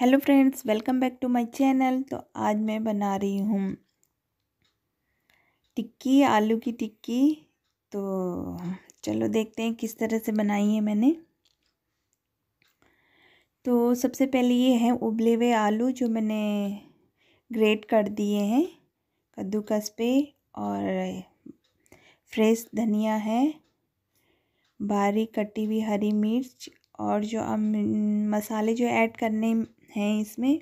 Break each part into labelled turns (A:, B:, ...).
A: hello friends welcome back to my channel तो आज मैं बना रही हूँ टिक्की आलू की टिक्की तो चलो देखते हैं किस तरह से बनाई है मैंने तो सबसे पहले ये है उबले हुए आलू जो मैंने ग्रेट कर दिए हैं कद्दूकस पे और फ्रेश धनिया है बारीक कटी हुई हरी मिर्च और जो हम मसाले जो ऐड करने हैं इसमें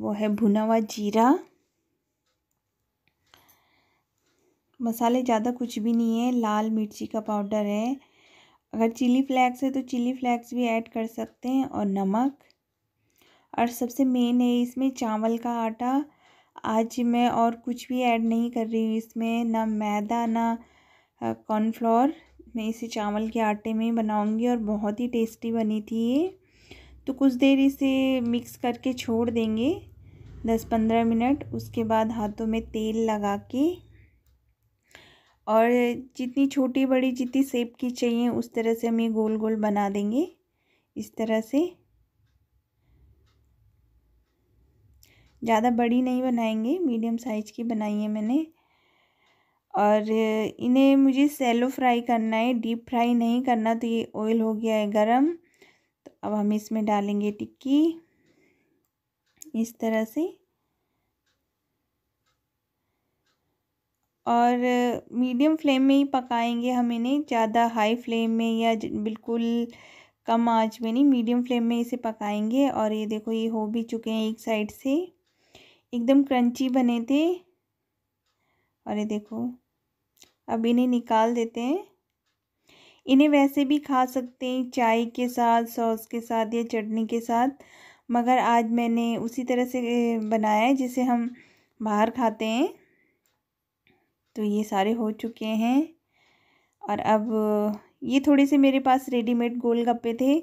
A: वो है भुना हुआ जीरा मसाले ज़्यादा कुछ भी नहीं है लाल मिर्ची का पाउडर है अगर चिली फ्लैक्स है तो चिली फ्लैक्स भी ऐड कर सकते हैं और नमक और सबसे मेन है इसमें चावल का आटा आज मैं और कुछ भी ऐड नहीं कर रही हूँ इसमें ना मैदा ना कॉर्नफ्लोर मैं इसे चावल के आटे में ही बनाऊँगी और बहुत ही टेस्टी बनी थी ये तो कुछ देर इसे मिक्स करके छोड़ देंगे दस पंद्रह मिनट उसके बाद हाथों में तेल लगा के और जितनी छोटी बड़ी जितनी सेप की चाहिए उस तरह से हम ये गोल गोल बना देंगे इस तरह से ज़्यादा बड़ी नहीं बनाएंगे मीडियम साइज की बनाई है मैंने और इन्हें मुझे सेलो फ्राई करना है डीप फ्राई नहीं करना तो ये ऑयल हो गया है गरम अब हम इसमें डालेंगे टिक्की इस तरह से और मीडियम फ्लेम में ही पकाएंगे हम इन्हें ज़्यादा हाई फ्लेम में या बिल्कुल कम आंच में नहीं मीडियम फ्लेम में इसे पकाएंगे और ये देखो ये हो भी चुके हैं एक साइड से एकदम क्रंची बने थे और ये देखो अब इन्हें निकाल देते हैं इन्हें वैसे भी खा सकते हैं चाय के साथ सॉस के साथ या चटनी के साथ मगर आज मैंने उसी तरह से बनाया है जिसे हम बाहर खाते हैं तो ये सारे हो चुके हैं और अब ये थोड़े से मेरे पास रेडीमेड गोल गप्पे थे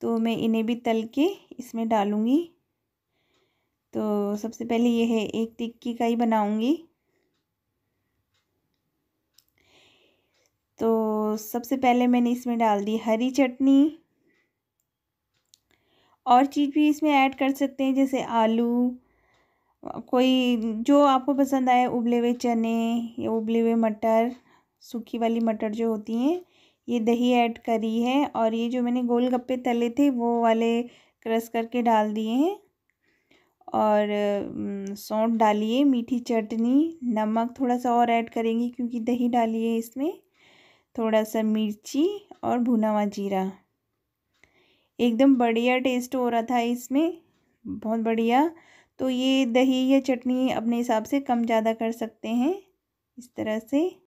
A: तो मैं इन्हें भी तल के इसमें डालूँगी तो सबसे पहले ये है एक टिक्की का ही बनाऊँगी सबसे पहले मैंने इसमें डाल दी हरी चटनी और चीज़ भी इसमें ऐड कर सकते हैं जैसे आलू कोई जो आपको पसंद आए उबले हुए चने या उबले हुए मटर सूखी वाली मटर जो होती हैं ये दही ऐड करी है और ये जो मैंने गोल गप्पे तले थे वो वाले क्रश करके डाल दिए हैं और सौंठ डालिए मीठी चटनी नमक थोड़ा सा और ऐड करेंगे क्योंकि दही डालिए इसमें थोड़ा सा मिर्ची और भुना हुआ जीरा एकदम बढ़िया टेस्ट हो रहा था इसमें बहुत बढ़िया तो ये दही या चटनी अपने हिसाब से कम ज़्यादा कर सकते हैं इस तरह से